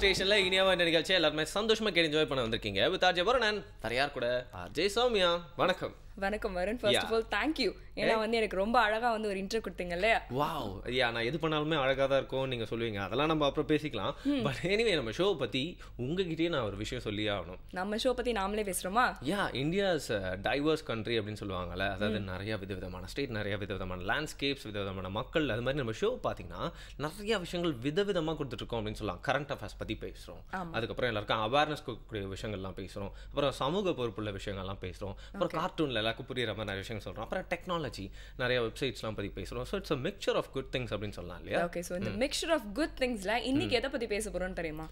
ஸ்டேஷன்ல இனியாவா இந்த நிகழ்ச்சியை எல்லாருமே சந்தோஷமாக கேட்டு என்ஜாய் பண்ண வந்திருக்கீங்க வித் ஆர்ஜே தரையார் கூட ஆர்ஜே சௌமியா வணக்கம் வணக்கம் Varun first of all thank you ஏன்னா வந்து எனக்கு ரொம்ப அழகாக வந்து ஒரு இன்டர் கொடுத்தீங்க இல்லையா வாவ் யா நான் எது பண்ணாலுமே அழகாக தான் இருக்கும் நீங்கள் சொல்லுவீங்க அதெல்லாம் நம்ம அப்புறம் பேசிக்கலாம் பட் hmm. எனிவே நம்ம ஷோ பற்றி உங்ககிட்டயே நான் ஒரு விஷயம் சொல்லியே ஆகணும் நம்ம ஷோ பற்றி நாமளே பேசுகிறோமா யா இந்தியாஸ் டைவர்ஸ் கண்ட்ரி அப்படின்னு சொல்லுவாங்கல்ல hmm. அதாவது நிறைய விதவிதமான ஸ்டேட் நிறைய விதவிதமான லேண்ட்ஸ்கேப்ஸ் விதவிதமான மக்கள் அது மாதிரி நம்ம ஷோ பார்த்தீங்கன்னா நிறைய விஷயங்கள் விதமாக கொடுத்துட்ருக்கோம் அப்படின்னு சொல்லலாம் கரண்ட் அஃபேர்ஸ் பற்றி பேசுகிறோம் அதுக்கப்புறம் எல்லாருக்கும் அவேர்னஸ் கொடுக்கக்கூடிய விஷயங்கள்லாம் பேசுகிறோம் அப்புறம் சமூக பொறுப்புள்ள விஷயங்கள்லாம் பேசுகிறோம் அப்புறம் கார்ட்டூனில் எல்லாருக்கும் புரியுற மாதிரி நிறைய விஷயங்கள் சொல்கிறோம் அப்புறம் டெக்னாலஜி நிறைய வெப்சைட்ஸ்லாம் பற்றி பேசுகிறோம் so it's a mixture of good things அப்படின்னு சொல்லலாம் இல்லையா ஓகே ஸோ இந்த மிக்சர் ஆஃப் குட் திங்ஸில் இன்னைக்கு எதை பற்றி பேச போகிறோம்னு தெரியுமா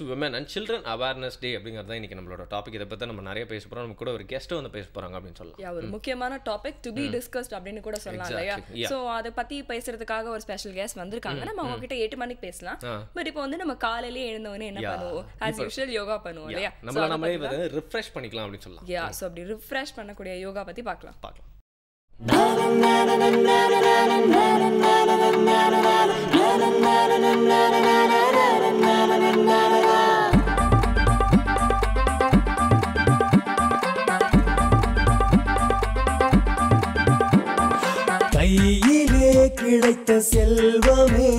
to women and children awareness day அப்படிங்கிறது தான் இன்றைக்கி நம்மளோட டாபிக் இதை பற்றி நம்ம நிறைய பேச போகிறோம் நம்ம கூட ஒரு கெஸ்ட்டு வந்து பேச போகிறாங்க அப்படின்னு சொல்லலாம் ஒரு முக்கியமான டாபிக் டு பி டிஸ்கஸ்ட் அப்படின்னு கூட சொல்லலாம் இல்லையா ஸோ அதை பற்றி பேசுறதுக்காக ஒரு ஸ்பெஷல் கெஸ்ட் வந்திருக்காங்க நம்ம அவங்ககிட்ட கிட்ட எட்டு மணிக்கு பேசலாம் பட் இப்போ வந்து நம்ம காலையிலேயே எழுந்தவொடனே என்ன பண்ணுவோம் யோகா பண்ணுவோம் இல்லையா நம்ம நம்மளே ரிஃப்ரெஷ் பண்ணிக்கலாம் அப்படின்னு சொல்லலாம் யா ஸோ அப்படி ரிஃப்ரெஷ் பண்ணக்கூடிய யோகா பத்தி பார்க்கலாம் பார்க்கலாம் கையிலே கிடைத்த செல்வமே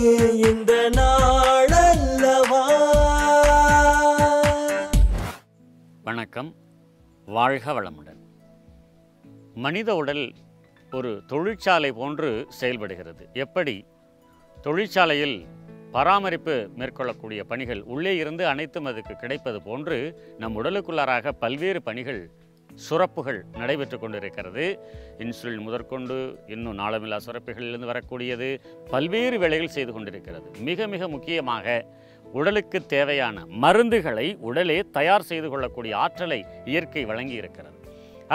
இந்த நாடல்லவா வணக்கம் வாழ்க வளமுடன் மனித உடல் ஒரு தொழிற்சாலை போன்று செயல்படுகிறது எப்படி தொழிற்சாலையில் பராமரிப்பு மேற்கொள்ளக்கூடிய பணிகள் உள்ளே இருந்து அனைத்தும் அதுக்கு கிடைப்பது போன்று நம் உடலுக்குள்ளாராக பல்வேறு பணிகள் சுரப்புகள் நடைபெற்று கொண்டிருக்கிறது இன்சுலின் முதற்கொண்டு இன்னும் நாளமில்லா சுரப்புகளிலிருந்து வரக்கூடியது பல்வேறு வேலைகள் செய்து கொண்டிருக்கிறது மிக மிக முக்கியமாக உடலுக்கு தேவையான மருந்துகளை உடலே தயார் செய்து கொள்ளக்கூடிய ஆற்றலை இயற்கை வழங்கி இருக்கிறது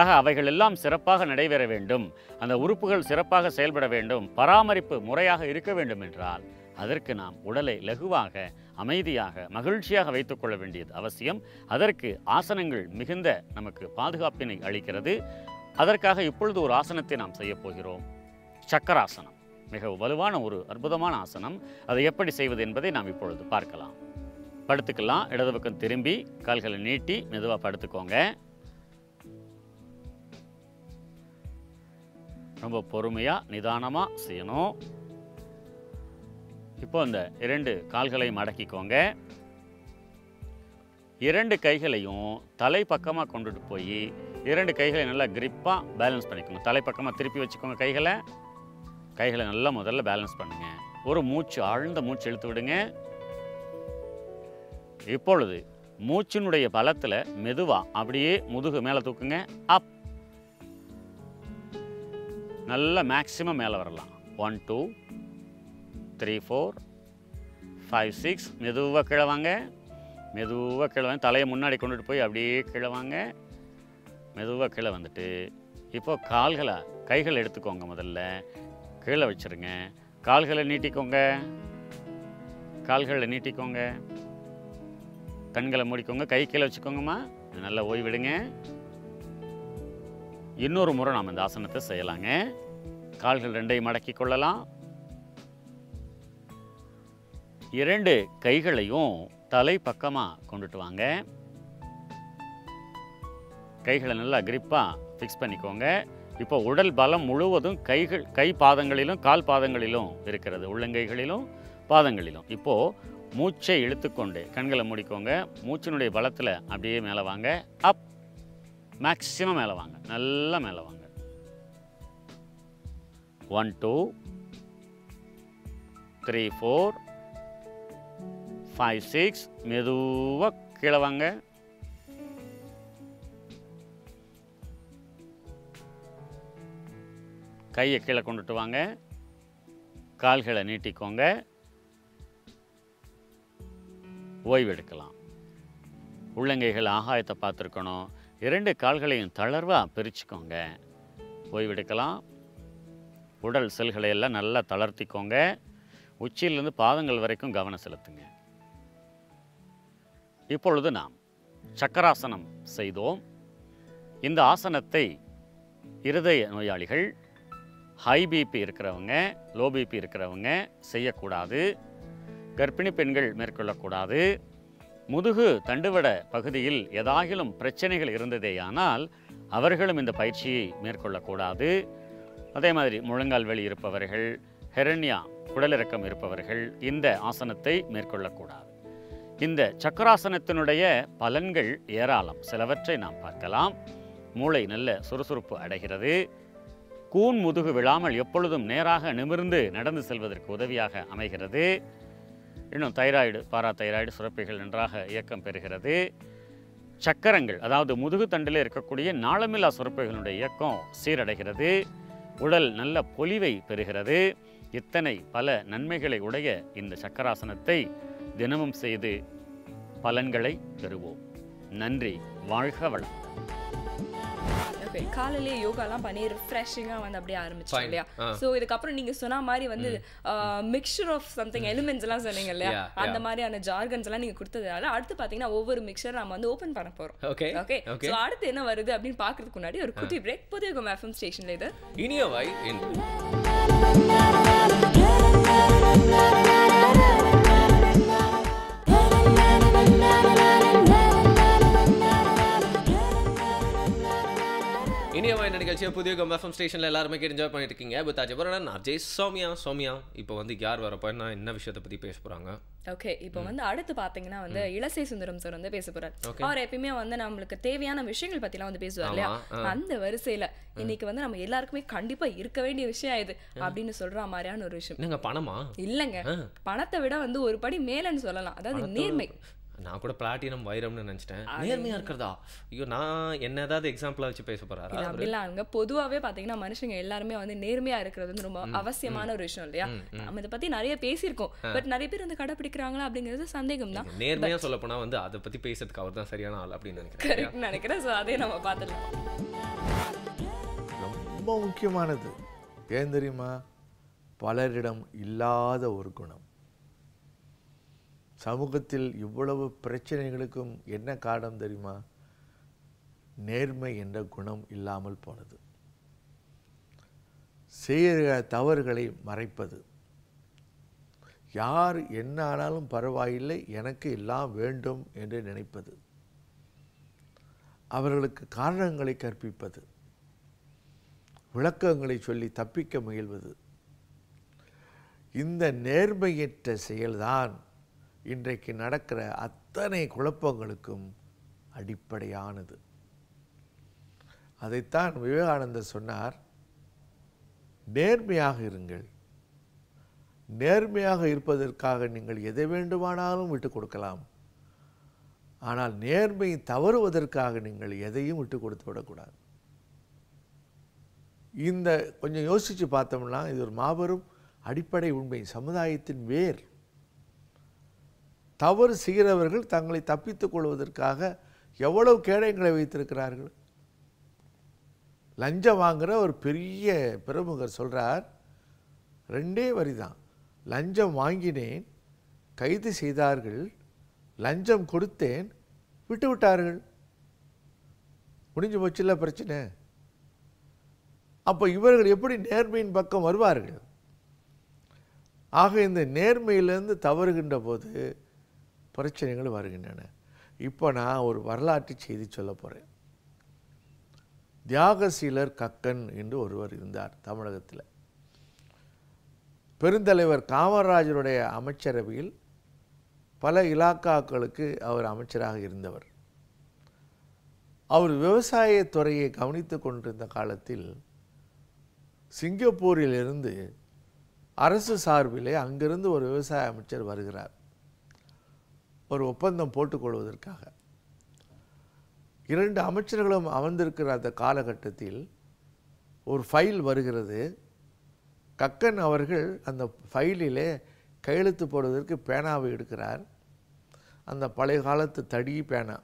ஆக அவைகள் எல்லாம் சிறப்பாக நடைபெற வேண்டும் அந்த உறுப்புகள் சிறப்பாக செயல்பட வேண்டும் பராமரிப்பு முறையாக இருக்க வேண்டும் என்றால் அதற்கு நாம் உடலை லகுவாக அமைதியாக மகிழ்ச்சியாக வைத்துக்கொள்ள வேண்டியது அவசியம் அதற்கு ஆசனங்கள் மிகுந்த நமக்கு பாதுகாப்பினை அளிக்கிறது அதற்காக இப்பொழுது ஒரு ஆசனத்தை நாம் செய்யப்போகிறோம் சக்கராசனம் மிக வலுவான ஒரு அற்புதமான ஆசனம் அதை எப்படி செய்வது என்பதை நாம் இப்பொழுது பார்க்கலாம் படுத்துக்கலாம் இடது பக்கம் திரும்பி கால்களை நீட்டி மெதுவாக படுத்துக்கோங்க ரொம்ப பொறுமையாக நிதானமாக செய்யணும் இப்போ இந்த இரண்டு கால்களையும் மடக்கிக்கோங்க இரண்டு கைகளையும் தலை பக்கமாக கொண்டுட்டு போய் இரண்டு கைகளை நல்லா கிரிப்பாக பேலன்ஸ் பண்ணிக்கோங்க தலைப்பக்கமாக திருப்பி வச்சுக்கோங்க கைகளை கைகளை நல்லா முதல்ல பேலன்ஸ் பண்ணுங்கள் ஒரு மூச்சு ஆழ்ந்த மூச்சு இழுத்து விடுங்க இப்பொழுது மூச்சினுடைய பலத்தில் மெதுவாக அப்படியே முதுகு மேலே தூக்குங்க அப் நல்லா மேக்ஸிமம் மேலே வரலாம் one two three four five six மெதுவாக கிழவாங்க மெதுவாக கிழவாங்க தலையை முன்னாடி கொண்டுட்டு போய் அப்படியே கிழவாங்க மெதுவாக கீழே வந்துட்டு இப்போது கால்களை கைகள் எடுத்துக்கோங்க முதல்ல கீழே வச்சுருங்க கால்களை நீட்டிக்கோங்க கால்களை நீட்டிக்கோங்க கண்களை மூடிக்கோங்க கை கீழே வச்சுக்கோங்கம்மா நல்லா ஓய்விடுங்க இன்னொரு முறை நாம் இந்த ஆசனத்தை செய்யலாங்க கால்கள் ரெண்டையும் மடக்கி கொள்ளலாம் இரண்டு கைகளையும் தலை பக்கமாக கொண்டுட்டு வாங்க கைகளை நல்லா கிரிப்பாக ஃபிக்ஸ் பண்ணிக்கோங்க இப்போ உடல் பலம் முழுவதும் கைகள் கை பாதங்களிலும் கால் பாதங்களிலும் இருக்கிறது உள்ளங்கைகளிலும் பாதங்களிலும் இப்போது மூச்சை இழுத்துக்கொண்டு கண்களை மூடிக்கோங்க மூச்சினுடைய பலத்தில் அப்படியே மேலே வாங்க அப் மேக்ஸிமம் மேலே வாங்க நல்லா மேலே வாங்க one two three four five six மெதுவாக கீழே வாங்க கையை கீழே கொண்டுட்டு வாங்க கால்களை நீட்டிக்கோங்க ஓய்வெடுக்கலாம் உள்ளங்கைகள் ஆகாயத்தை பார்த்துருக்கணும் இரண்டு கால்களையும் தளர்வாக பிரிச்சுக்கோங்க ஓய்வெடுக்கலாம் உடல் செல்களை எல்லாம் நல்லா தளர்த்திக்கோங்க உச்சியிலேருந்து பாதங்கள் வரைக்கும் கவனம் செலுத்துங்க இப்பொழுது நாம் சக்கராசனம் செய்தோம் இந்த ஆசனத்தை இருதய நோயாளிகள் ஹை பிபி இருக்கிறவங்க லோ பிபி இருக்கிறவங்க செய்யக்கூடாது கர்ப்பிணி பெண்கள் மேற்கொள்ளக்கூடாது முதுகு தண்டுவட பகுதியில் ஏதாகிலும் பிரச்சனைகள் இருந்ததேயானால் அவர்களும் இந்த பயிற்சியை மேற்கொள்ளக்கூடாது அதே மாதிரி முழங்கால் வெளி இருப்பவர்கள் ஹெரண்யா குடலிறக்கம் இருப்பவர்கள் இந்த ஆசனத்தை மேற்கொள்ளக்கூடாது இந்த சக்கராசனத்தினுடைய பலன்கள் ஏராளம் சிலவற்றை நாம் பார்க்கலாம் மூளை நல்ல சுறுசுறுப்பு அடைகிறது கூன் முதுகு விழாமல் எப்பொழுதும் நேராக நிமிர்ந்து நடந்து செல்வதற்கு உதவியாக அமைகிறது இன்னும் தைராய்டு பாரா தைராய்டு சுரப்பிகள் நன்றாக இயக்கம் பெறுகிறது சக்கரங்கள் அதாவது முதுகுத்தண்டில் இருக்கக்கூடிய நாளமில்லா சுரப்பிகளுடைய இயக்கம் சீரடைகிறது உடல் நல்ல பொலிவை பெறுகிறது இத்தனை பல நன்மைகளை உடைய இந்த சக்கராசனத்தை தினமும் செய்து பலன்களை பெறுவோம் நன்றி வாழ்க வளம் இருப்பேன் காலையிலேயே யோகாலாம் பண்ணி ரிஃப்ரெஷிங்காக வந்து அப்படியே ஆரம்பிச்சேன் இல்லையா ஸோ இதுக்கப்புறம் நீங்கள் சொன்ன மாதிரி வந்து மிக்சர் ஆஃப் சம்திங் எலிமெண்ட்ஸ் எல்லாம் சொன்னீங்க இல்லையா அந்த மாதிரியான ஜார்கன்ஸ் எல்லாம் நீங்கள் கொடுத்ததுனால அடுத்து பார்த்தீங்கன்னா ஒவ்வொரு மிக்சர் நம்ம வந்து ஓப்பன் பண்ண போகிறோம் ஓகே ஓகே ஸோ அடுத்து என்ன வருது அப்படின்னு பார்க்கறதுக்கு முன்னாடி ஒரு குட்டி பிரேக் புதிய கம் எஃப்எம் ஸ்டேஷன்ல இது இனியவாய் என்று இனியவாய் நிகழ்ச்சியாக புதிய கம் எஃப்எம் ஸ்டேஷனில் எல்லாருமே என்ஜாய் பண்ணிட்டு இருக்கீங்க பட் அஜபரன் நான் அஜய் சோமியா சோமியா இப்போ வந்து யார் வரப்போ நான் என்ன விஷயத்தை பற்றி பேச போகிறாங்க ஓகே இப்போ வந்து அடுத்து பார்த்தீங்கன்னா வந்து இளசை சுந்தரம் சார் வந்து பேச போகிறார் அவர் எப்பயுமே வந்து நம்மளுக்கு தேவையான விஷயங்கள் பற்றிலாம் வந்து பேசுவார் இல்லையா அந்த வரிசையில் இன்னைக்கு வந்து நம்ம எல்லாருக்குமே கண்டிப்பாக இருக்க வேண்டிய விஷயம் இது அப்படின்னு சொல்கிற மாதிரியான ஒரு விஷயம் நீங்கள் பணமா இல்லைங்க பணத்தை விட வந்து ஒரு படி மேலன்னு சொல்லலாம் அதாவது நேர்மை நான் கூட பிளாட்டினம் வைரம்னு நினச்சிட்டேன் நேர்மையா இருக்கிறதா ஐயோ நான் என்ன ஏதாவது எக்ஸாம்பிளா வச்சு பேச போறாரு அப்படிலாம் அங்கே பொதுவாகவே பாத்தீங்கன்னா மனுஷங்க எல்லாருமே வந்து நேர்மையா இருக்கிறது வந்து ரொம்ப அவசியமான ஒரு விஷயம் இல்லையா நம்ம இதை பத்தி நிறைய பேசியிருக்கோம் பட் நிறைய பேர் வந்து கடைப்பிடிக்கிறாங்களா அப்படிங்கிறது சந்தேகம் தான் நேர்மையா சொல்ல போனா வந்து அதை பத்தி பேசுறதுக்கு அவர் தான் சரியான ஆள் அப்படின்னு நினைக்கிறேன் நினைக்கிறேன் ஸோ அதே நம்ம பார்த்துக்கலாம் ரொம்ப முக்கியமானது ஏன் தெரியுமா பலரிடம் இல்லாத ஒரு குணம் சமூகத்தில் இவ்வளவு பிரச்சனைகளுக்கும் என்ன காரணம் தெரியுமா நேர்மை என்ற குணம் இல்லாமல் போனது செய்கிற தவறுகளை மறைப்பது யார் என்ன ஆனாலும் பரவாயில்லை எனக்கு எல்லாம் வேண்டும் என்று நினைப்பது அவர்களுக்கு காரணங்களை கற்பிப்பது விளக்கங்களை சொல்லி தப்பிக்க முயல்வது இந்த நேர்மையற்ற செயல்தான் இன்றைக்கு நடக்கிற அத்தனை குழப்பங்களுக்கும் அடிப்படையானது அதைத்தான் விவேகானந்தர் சொன்னார் நேர்மையாக இருங்கள் நேர்மையாக இருப்பதற்காக நீங்கள் எதை வேண்டுமானாலும் விட்டு கொடுக்கலாம் ஆனால் நேர்மை தவறுவதற்காக நீங்கள் எதையும் விட்டு கொடுத்து விடக்கூடாது இந்த கொஞ்சம் யோசித்து பார்த்தோம்னா இது ஒரு மாபெரும் அடிப்படை உண்மை சமுதாயத்தின் வேர் தவறு செய்கிறவர்கள் தங்களை தப்பித்துக் கொள்வதற்காக எவ்வளவு கேடயங்களை வைத்திருக்கிறார்கள் லஞ்சம் வாங்குகிற ஒரு பெரிய பிரமுகர் சொல்கிறார் ரெண்டே வரி தான் லஞ்சம் வாங்கினேன் கைது செய்தார்கள் லஞ்சம் கொடுத்தேன் விட்டு விட்டார்கள் முடிஞ்சு போச்சுல்ல பிரச்சனை அப்போ இவர்கள் எப்படி நேர்மையின் பக்கம் வருவார்கள் ஆக இந்த நேர்மையிலேருந்து தவறுகின்ற போது பிரச்சனைகள் வருகின்றன இப்போ நான் ஒரு வரலாற்று செய்தி சொல்ல போகிறேன் தியாகசீலர் கக்கன் என்று ஒருவர் இருந்தார் தமிழகத்தில் பெருந்தலைவர் காமராஜருடைய அமைச்சரவையில் பல இலாக்காக்களுக்கு அவர் அமைச்சராக இருந்தவர் அவர் விவசாய துறையை கவனித்து கொண்டிருந்த காலத்தில் சிங்கப்பூரிலிருந்து அரசு சார்பிலே அங்கிருந்து ஒரு விவசாய அமைச்சர் வருகிறார் ஒரு ஒப்பந்தம் போட்டுக்கொள்வதற்காக இரண்டு அமைச்சர்களும் அமர்ந்திருக்கிற அந்த காலகட்டத்தில் ஒரு ஃபைல் வருகிறது கக்கன் அவர்கள் அந்த ஃபைலிலே கையெழுத்து போடுவதற்கு பேனாவை எடுக்கிறார் அந்த பழைய காலத்து தடி பேனா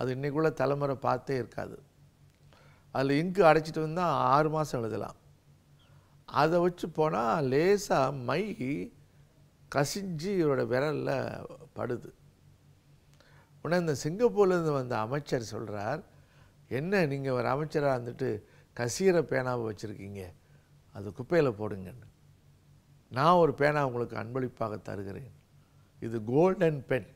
அது இன்றைக்குள்ள தலைமுறை பார்த்தே இருக்காது அதில் இங்கு அடைச்சிட்டு வந்தால் ஆறு மாதம் எழுதலாம் அதை வச்சு போனால் லேசாக மை கசிஞ்சு இவரோட விரலில் படுது உடனே இந்த சிங்கப்பூர்லேருந்து வந்த அமைச்சர் சொல்கிறார் என்ன நீங்கள் ஒரு அமைச்சராக இருந்துட்டு கசிகிற பேனாவை வச்சுருக்கீங்க அது குப்பையில் போடுங்கன்னு நான் ஒரு பேனா உங்களுக்கு அன்பளிப்பாக தருகிறேன் இது கோல்டன் பென்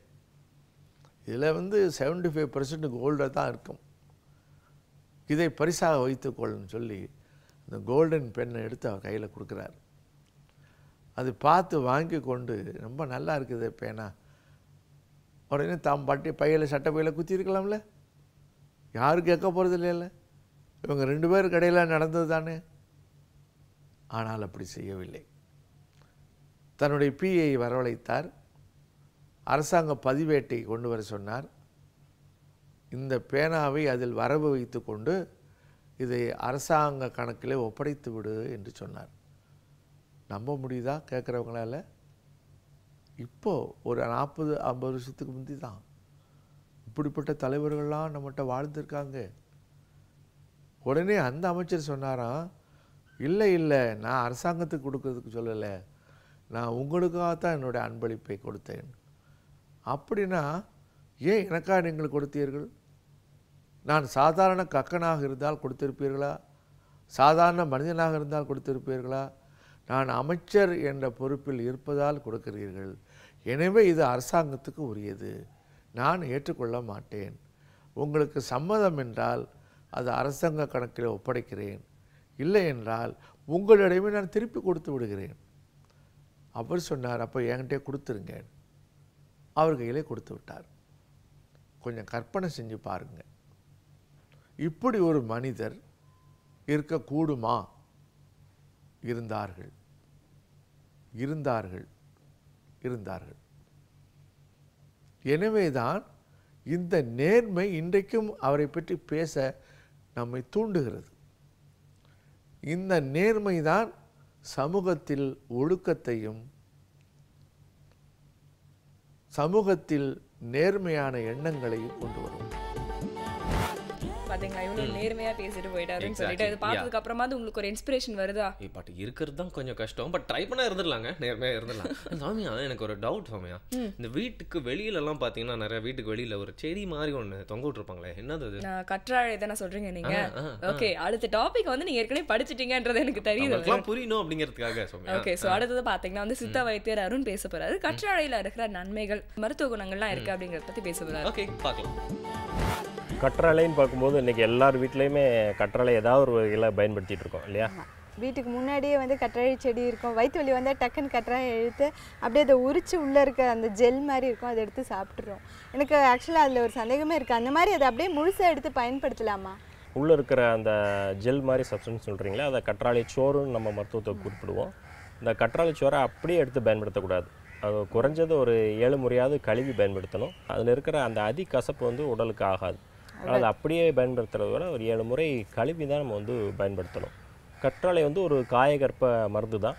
இதில் வந்து செவன்டி ஃபைவ் பர்சன்ட் கோல்டாக தான் இருக்கும் இதை பரிசாக வைத்துக்கொள்ளுன்னு சொல்லி இந்த கோல்டன் பெண்ணை எடுத்து அவர் கையில் கொடுக்குறாரு அது பார்த்து வாங்கி கொண்டு ரொம்ப நல்லா இருக்குது பேனா உடனே தாம் பாட்டி பையில் சட்டை பையில் குத்திருக்கலாம்ல யாரும் கேட்க போகிறது இல்லைல்ல இவங்க ரெண்டு பேர் கடையில் நடந்தது தானே ஆனால் அப்படி செய்யவில்லை தன்னுடைய பிஐ வரவழைத்தார் அரசாங்க பதிவேட்டை கொண்டு வர சொன்னார் இந்த பேனாவை அதில் வரவு வைத்து கொண்டு இதை அரசாங்க கணக்கிலே ஒப்படைத்து விடு என்று சொன்னார் நம்ப முடியுதா கேட்குறவங்களால இப்போது ஒரு நாற்பது ஐம்பது வருஷத்துக்கு முந்தி தான் இப்படிப்பட்ட தலைவர்கள்லாம் நம்மகிட்ட வாழ்ந்துருக்காங்க உடனே அந்த அமைச்சர் சொன்னாராம் இல்லை இல்லை நான் அரசாங்கத்துக்கு கொடுக்கறதுக்கு சொல்லலை நான் உங்களுக்காக தான் என்னுடைய அன்பளிப்பை கொடுத்தேன் அப்படின்னா ஏன் எனக்காக நீங்கள் கொடுத்தீர்கள் நான் சாதாரண கக்கனாக இருந்தால் கொடுத்திருப்பீர்களா சாதாரண மனிதனாக இருந்தால் கொடுத்திருப்பீர்களா நான் அமைச்சர் என்ற பொறுப்பில் இருப்பதால் கொடுக்கிறீர்கள் எனவே இது அரசாங்கத்துக்கு உரியது நான் ஏற்றுக்கொள்ள மாட்டேன் உங்களுக்கு சம்மதம் என்றால் அது அரசாங்க கணக்கில் ஒப்படைக்கிறேன் இல்லை என்றால் உங்களிடமே நான் திருப்பி கொடுத்து விடுகிறேன் அவர் சொன்னார் அப்போ என்கிட்டே கொடுத்துருங்க அவர் கையிலே கொடுத்து விட்டார் கொஞ்சம் கற்பனை செஞ்சு பாருங்கள் இப்படி ஒரு மனிதர் இருக்கக்கூடுமா இருந்தார்கள் இருந்தார்கள் இருந்தார்கள் எனவேதான் இந்த நேர்மை இன்றைக்கும் அவரை பற்றி பேச நம்மை தூண்டுகிறது இந்த நேர்மை தான் சமூகத்தில் ஒழுக்கத்தையும் சமூகத்தில் நேர்மையான எண்ணங்களையும் கொண்டு வரும் பேசாதீங்களா இவ்வளவு நேர்மையா பேசிட்டு போயிட்டாருன்னு சொல்லிட்டு பார்த்ததுக்கு அப்புறமா அது உங்களுக்கு ஒரு இன்ஸ்பிரேஷன் வருதா பட் இருக்கிறது தான் கொஞ்சம் கஷ்டம் பட் ட்ரை பண்ணா இருந்துடலாங்க நேர்மையா இருந்துடலாம் சாமியா எனக்கு ஒரு டவுட் சாமியா இந்த வீட்டுக்கு வெளியில எல்லாம் பாத்தீங்கன்னா நிறைய வீட்டுக்கு வெளியில ஒரு செடி மாதிரி ஒண்ணு தொங்க விட்டுருப்பாங்களே என்னது கற்றாழை தானே சொல்றீங்க நீங்க ஓகே அடுத்த டாபிக் வந்து நீங்க ஏற்கனவே படிச்சிட்டீங்கன்றது எனக்கு தெரியுது புரியணும் அப்படிங்கிறதுக்காக ஓகே சோ அடுத்தது பாத்தீங்கன்னா வந்து சித்த வைத்தியர் அருண் பேச போறாரு கற்றாழையில இருக்கிற நன்மைகள் மருத்துவ குணங்கள்லாம் இருக்கு அப்படிங்கறத பத்தி பேச போறாரு ஓகே பார்க்கலாம் கற்றலைன்னு பார்க்கும்போது இன்றைக்கி எல்லார் வீட்லேயுமே கற்றலை ஏதாவது ஒரு வகையில் பயன்படுத்திகிட்டு இருக்கோம் இல்லையா வீட்டுக்கு முன்னாடியே வந்து கற்றாழை செடி இருக்கும் வயிற்று வலி வந்தால் டக்குன்னு கற்றாழை எழுத்து அப்படியே அதை உரித்து உள்ளே இருக்க அந்த ஜெல் மாதிரி இருக்கும் அதை எடுத்து சாப்பிட்றோம் எனக்கு ஆக்சுவலாக அதில் ஒரு சந்தேகமே இருக்குது அந்த மாதிரி அதை அப்படியே முழுசாக எடுத்து பயன்படுத்தலாமா உள்ளே இருக்கிற அந்த ஜெல் மாதிரி சப்ஸ்டன்ஸ் சொல்கிறீங்களா அதை கற்றாழை சோறுன்னு நம்ம மருத்துவத்தை குறிப்பிடுவோம் இந்த கற்றாழை சோறை அப்படியே எடுத்து பயன்படுத்தக்கூடாது அது குறைஞ்சது ஒரு ஏழு முறையாவது கழுவி பயன்படுத்தணும் அதில் இருக்கிற அந்த அதி கசப்பு வந்து உடலுக்கு ஆகாது ஆனால் அதை அப்படியே பயன்படுத்துறத விட ஒரு ஏழு முறை கழுவி தான் நம்ம வந்து பயன்படுத்தணும் கற்றாழை வந்து ஒரு காயகற்ப மருந்து தான்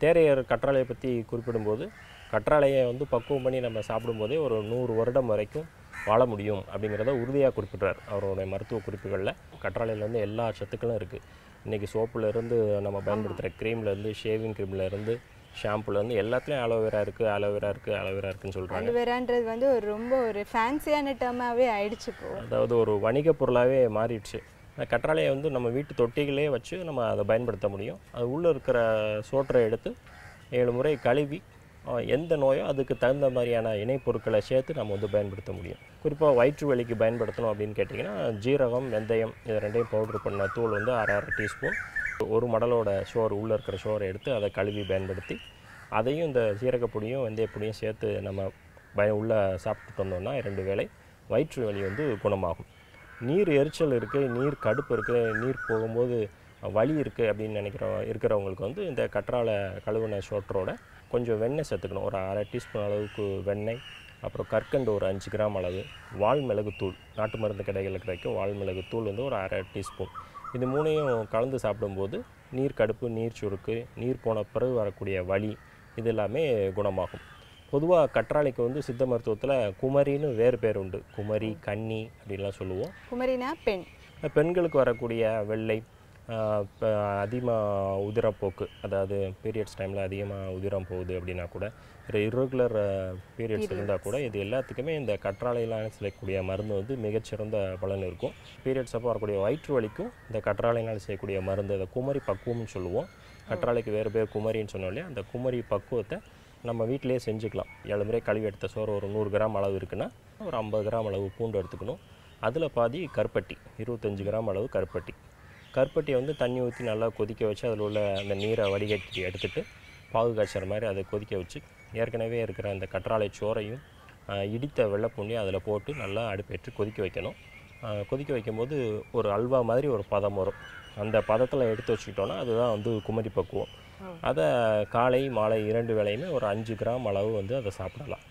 தேரையர் கற்றாழையை பற்றி குறிப்பிடும்போது கற்றாழையை வந்து பக்குவம் பண்ணி நம்ம சாப்பிடும்போதே ஒரு நூறு வருடம் வரைக்கும் வாழ முடியும் அப்படிங்கிறத உறுதியாக குறிப்பிட்றார் அவருடைய மருத்துவ குறிப்புகளில் கற்றாழையில் வந்து எல்லா சத்துக்களும் இருக்குது இன்றைக்கி இருந்து நம்ம பயன்படுத்துகிற க்ரீம்லேருந்து ஷேவிங் க்ரீம்லேருந்து ஷாம்புல வந்து எல்லாத்துலேயும் அலோவேரா இருக்குது அலோவேரா இருக்குது அலோவேரா இருக்குன்னு சொல்கிறாங்க அலோவேரான்றது வந்து ஒரு ரொம்ப ஒரு ஃபேன்சியான டேர்மாகவே ஆயிடுச்சு அதாவது ஒரு வணிக பொருளாகவே மாறிடுச்சு கற்றாழையை வந்து நம்ம வீட்டு தொட்டிகளே வச்சு நம்ம அதை பயன்படுத்த முடியும் அது உள்ளே இருக்கிற சோற்றை எடுத்து ஏழு முறை கழுவி எந்த நோயோ அதுக்கு தகுந்த மாதிரியான இணைப்பொருட்களை சேர்த்து நம்ம வந்து பயன்படுத்த முடியும் குறிப்பாக வயிற்று வலிக்கு பயன்படுத்தணும் அப்படின்னு கேட்டிங்கன்னா ஜீரகம் வெந்தயம் இது ரெண்டையும் பவுட்ரு பண்ண தூள் வந்து அரை அரை டீஸ்பூன் ஒரு மடலோட ஷோர் உள்ளே இருக்கிற ஷோரை எடுத்து அதை கழுவி பயன்படுத்தி அதையும் இந்த சீரகப்பொடியும் வெந்தயப்பொடியும் சேர்த்து நம்ம பய உள்ளே சாப்பிட்டுட்டு வந்தோம்னா ரெண்டு வேளை வயிற்று வலி வந்து குணமாகும் நீர் எரிச்சல் இருக்குது நீர் கடுப்பு இருக்குது நீர் போகும்போது வலி இருக்குது அப்படின்னு நினைக்கிற இருக்கிறவங்களுக்கு வந்து இந்த கற்றால கழுவின சோற்றோட கொஞ்சம் வெண்ணெய் சேர்த்துக்கணும் ஒரு அரை டீஸ்பூன் அளவுக்கு வெண்ணெய் அப்புறம் கற்கண்டு ஒரு அஞ்சு கிராம் அளவு வால் தூள் நாட்டு மருந்து கடைகளில் கிடைக்கும் வால் தூள் வந்து ஒரு அரை டீஸ்பூன் இது மூணையும் கலந்து சாப்பிடும்போது நீர் கடுப்பு நீர் சுருக்கு நீர் போன பிறகு வரக்கூடிய வலி இது எல்லாமே குணமாகும் பொதுவாக கற்றாழைக்கு வந்து சித்த மருத்துவத்தில் குமரின்னு வேறு பேர் உண்டு குமரி கன்னி அப்படின்லாம் சொல்லுவோம் குமரினா பெண் பெண்களுக்கு வரக்கூடிய வெள்ளை இப்போ அதிகமாக உதிரப்போக்கு அதாவது பீரியட்ஸ் டைமில் அதிகமாக உதிரம் போகுது அப்படின்னா கூட இரகுலர் பீரியட்ஸ் இருந்தால் கூட இது எல்லாத்துக்குமே இந்த கற்றாழையிலான செய்யக்கூடிய மருந்து வந்து மிகச்சிறந்த பலன் இருக்கும் பீரியட்ஸ் அப்போ வரக்கூடிய வயிற்று வலிக்கும் இந்த கற்றாழையினால் செய்யக்கூடிய மருந்து அதை குமரி பக்குவம்னு சொல்லுவோம் கற்றாழைக்கு வேறு பேர் குமரின்னு சொன்னோம் இல்லையா அந்த குமரி பக்குவத்தை நம்ம வீட்டிலேயே செஞ்சுக்கலாம் ஏழு முறை கழுவி எடுத்த சோறு ஒரு நூறு கிராம் அளவு இருக்குன்னா ஒரு ஐம்பது கிராம் அளவு பூண்டு எடுத்துக்கணும் அதில் பாதி கருப்பட்டி இருபத்தஞ்சி கிராம் அளவு கருப்பட்டி கருப்பட்டியை வந்து தண்ணி ஊற்றி நல்லா கொதிக்க வச்சு அதில் உள்ள அந்த நீரை வடிகட்டி எடுத்துகிட்டு பாகு காய்ச்சற மாதிரி அதை கொதிக்க வச்சு ஏற்கனவே இருக்கிற அந்த கற்றாழை சோறையும் இடித்த வெள்ளைப்பூண்டையும் அதில் போட்டு நல்லா அடுப்பேற்று கொதிக்க வைக்கணும் கொதிக்க வைக்கும்போது ஒரு அல்வா மாதிரி ஒரு பதம் வரும் அந்த பதத்தில் எடுத்து வச்சுக்கிட்டோன்னா அதுதான் வந்து குமரி பக்குவம் அதை காலை மாலை இரண்டு வேலையுமே ஒரு அஞ்சு கிராம் அளவு வந்து அதை சாப்பிடலாம்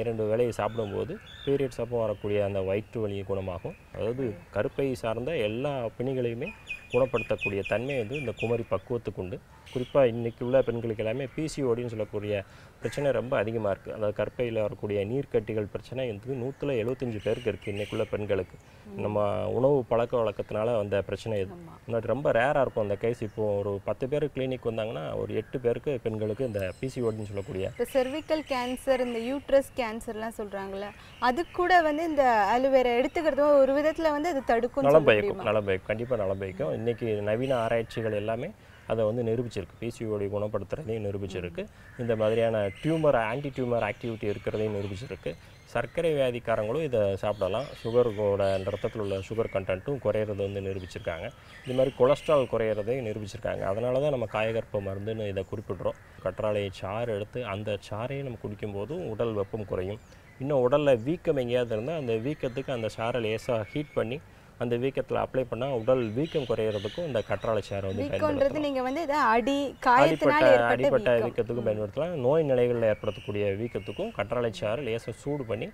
இரண்டு வேலையை சாப்பிடும்போது பீரியட்ஸ் அப்போ வரக்கூடிய அந்த வயிற்று வலி குணமாகும் அதாவது கருப்பை சார்ந்த எல்லா பிணிகளையுமே குணப்படுத்தக்கூடிய தன்மை வந்து இந்த குமரி பக்குவத்துக்கு உண்டு குறிப்பாக இன்றைக்கி உள்ள பெண்களுக்கு எல்லாமே பிசிஓடின்னு சொல்லக்கூடிய பிரச்சனை ரொம்ப அதிகமாக இருக்குது அதாவது கற்பையில் வரக்கூடிய நீர்க்கட்டிகள் பிரச்சனை வந்து நூற்றில் எழுபத்தஞ்சு பேருக்கு இருக்குது இன்றைக்குள்ள பெண்களுக்கு நம்ம உணவு பழக்க வழக்கத்தினால வந்த பிரச்சனை இது முன்னாடி ரொம்ப ரேராக இருக்கும் அந்த கேஸ் இப்போ ஒரு பத்து பேர் கிளினிக் வந்தாங்கன்னா ஒரு எட்டு பேருக்கு பெண்களுக்கு இந்த பிசிஓடின்னு சொல்லக்கூடிய இப்போ செர்விக்கல் கேன்சர் இந்த யூட்ரஸ் கேன்சர்லாம் சொல்கிறாங்களே அது கூட வந்து இந்த அலுவேரா எடுத்துக்கிறதும் ஒரு விதத்தில் வந்து அது தடுக்கும் நலம் பயக்கும் நலம் பயக்கும் கண்டிப்பாக நலம் பயக்கும் இன்றைக்கி நவீன ஆராய்ச்சிகள் எல்லாமே அதை வந்து நிரூபிச்சிருக்கு பிசிஓடி குணப்படுத்துறதையும் நிரூபிச்சிருக்கு இந்த மாதிரியான டியூமர் ஆன்டி டியூமர் ஆக்டிவிட்டி இருக்கிறதையும் நிரூபிச்சிருக்கு சர்க்கரை வியாதிக்காரங்களும் இதை சாப்பிடலாம் சுகருக்கோட ரத்தத்தில் உள்ள சுகர் கண்டென்ட்டும் குறையிறது வந்து நிரூபிச்சிருக்காங்க இது மாதிரி கொலஸ்ட்ரால் குறையிறதையும் நிரூபிச்சிருக்காங்க அதனால தான் நம்ம காயகற்ப மருந்துன்னு இதை குறிப்பிடுறோம் கற்றாழையை சாறு எடுத்து அந்த சாறையும் நம்ம குடிக்கும்போதும் உடல் வெப்பம் குறையும் இன்னும் உடலில் வீக்கம் எங்கேயாவது இருந்தால் அந்த வீக்கத்துக்கு அந்த சாறை லேசாக ஹீட் பண்ணி அந்த வீக்கத்தில் அப்ளை பண்ணால் உடல் வீக்கம் குறையிறதுக்கும் இந்த கற்றாழை சேர் வந்து பயன்படுத்தலாம் நீங்கள் வந்து இதை அடி அடிப்பட்ட அடிப்பட்ட வீக்கத்துக்கும் பயன்படுத்தலாம் நோய் நிலைகளில் ஏற்படுத்தக்கூடிய வீக்கத்துக்கும் கற்றாழை சேர் லேசாக சூடு பண்ணி